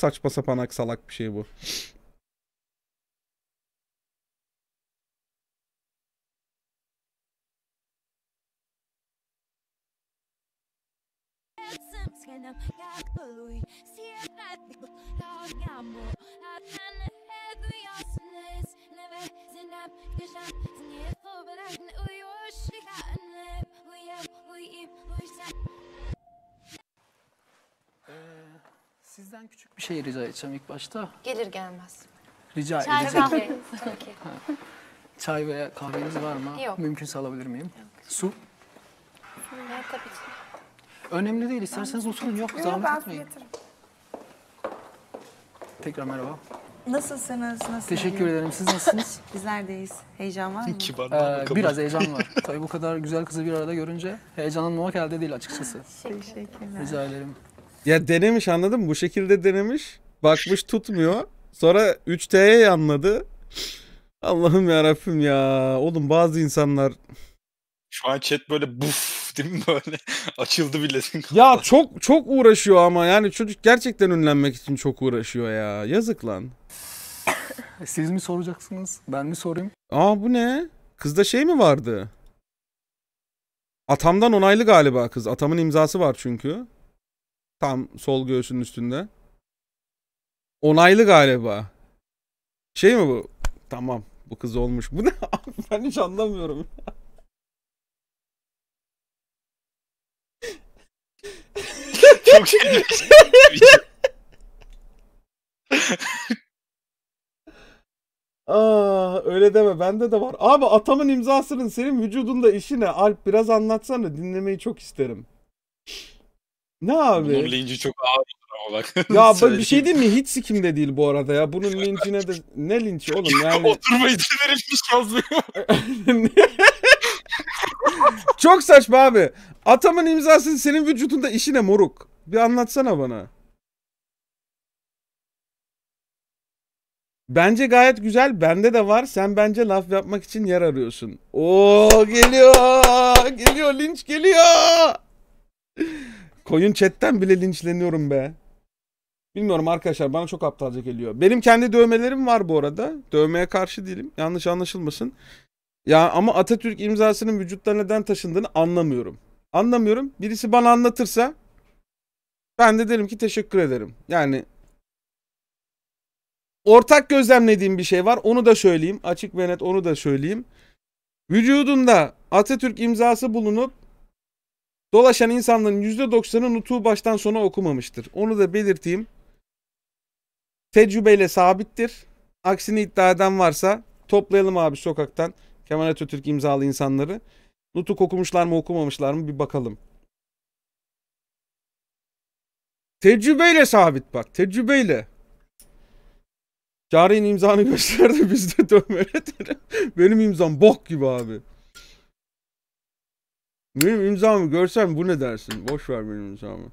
só basapanak salak bir şey bu. Sizden küçük bir şey rica edeceğim ilk başta. Gelir gelmez. Rica Çay edeceğim. Çay kahve. Çay veya kahveniz var mı? Yok. Mümkünse alabilir miyim? Yok. Su? Evet tabii ki. Önemli değil. İsterseniz oturun. Yok, zahmet ben etmeyin. Tekrar merhaba. Nasılsınız? Nasıl Teşekkür ederim. Siz nasılsınız? Bizler deyiz. Heyecan var mı? Kibarlığa ee, biraz heyecan var. Tabii bu kadar güzel kızı bir arada görünce heyecanlanmamak elde değil açıkçası. Teşekkürler. Rica ederim. Ya denemiş anladın mı? Bu şekilde denemiş. Bakmış tutmuyor. Sonra 3T'ye yanladı. Allah'ım ya Rabbim ya. Oğlum bazı insanlar şu an chat böyle buf değil mi böyle açıldı bile. ya çok çok uğraşıyor ama yani çocuk gerçekten ünlenmek için çok uğraşıyor ya. Yazık lan. Siz mi soracaksınız? Ben mi sorayım? Aa bu ne? Kızda şey mi vardı? Atamdan onaylı galiba kız. Atamın imzası var çünkü. Tam sol göğsünün üstünde. Onaylı galiba. Şey mi bu? Tamam. Bu kız olmuş. Bu ne? ben hiç anlamıyorum. Çok Aa, ah, öyle deme bende de var. Abi atamın imzasının senin vücudunda işi ne? Alp biraz anlatsana dinlemeyi çok isterim. Ne abi? Bunun linci çok ağır bak. Ya bak bir şey diyeyim mi? Hiç sikimde değil bu arada ya. Bunun lincine de... Ne linci oğlum yani? Oturma izni verilmiş şey çok saçma abi. Atamın imzası senin vücudunda işine moruk. Bir anlatsana bana. Bence gayet güzel. Bende de var. Sen bence laf yapmak için yer arıyorsun. Oo geliyor. Geliyor linç geliyor. Koyun chatten bile linçleniyorum be. Bilmiyorum arkadaşlar bana çok aptalca geliyor. Benim kendi dövmelerim var bu arada. Dövmeye karşı değilim. Yanlış anlaşılmasın. Ya ama Atatürk imzasının vücutta neden taşındığını anlamıyorum. Anlamıyorum. Birisi bana anlatırsa ben de derim ki teşekkür ederim. Yani ortak gözlemlediğim bir şey var. Onu da söyleyeyim. Açık ve net onu da söyleyeyim. Vücudunda Atatürk imzası bulunup Dolaşan insanların %90'ı nutuğu baştan sona okumamıştır. Onu da belirteyim. Tecrübeyle sabittir. Aksini iddia eden varsa toplayalım abi sokaktan Kemal Atatürk imzalı insanları. Nutuk okumuşlar mı okumamışlar mı bir bakalım. Tecrübeyle sabit bak. Tecrübeyle. Cari'nin imzanı gösterdi bizde dövme Benim imzam bok gibi abi. Benim imzamı görsen bu ne dersin? Boş ver benim imzamı.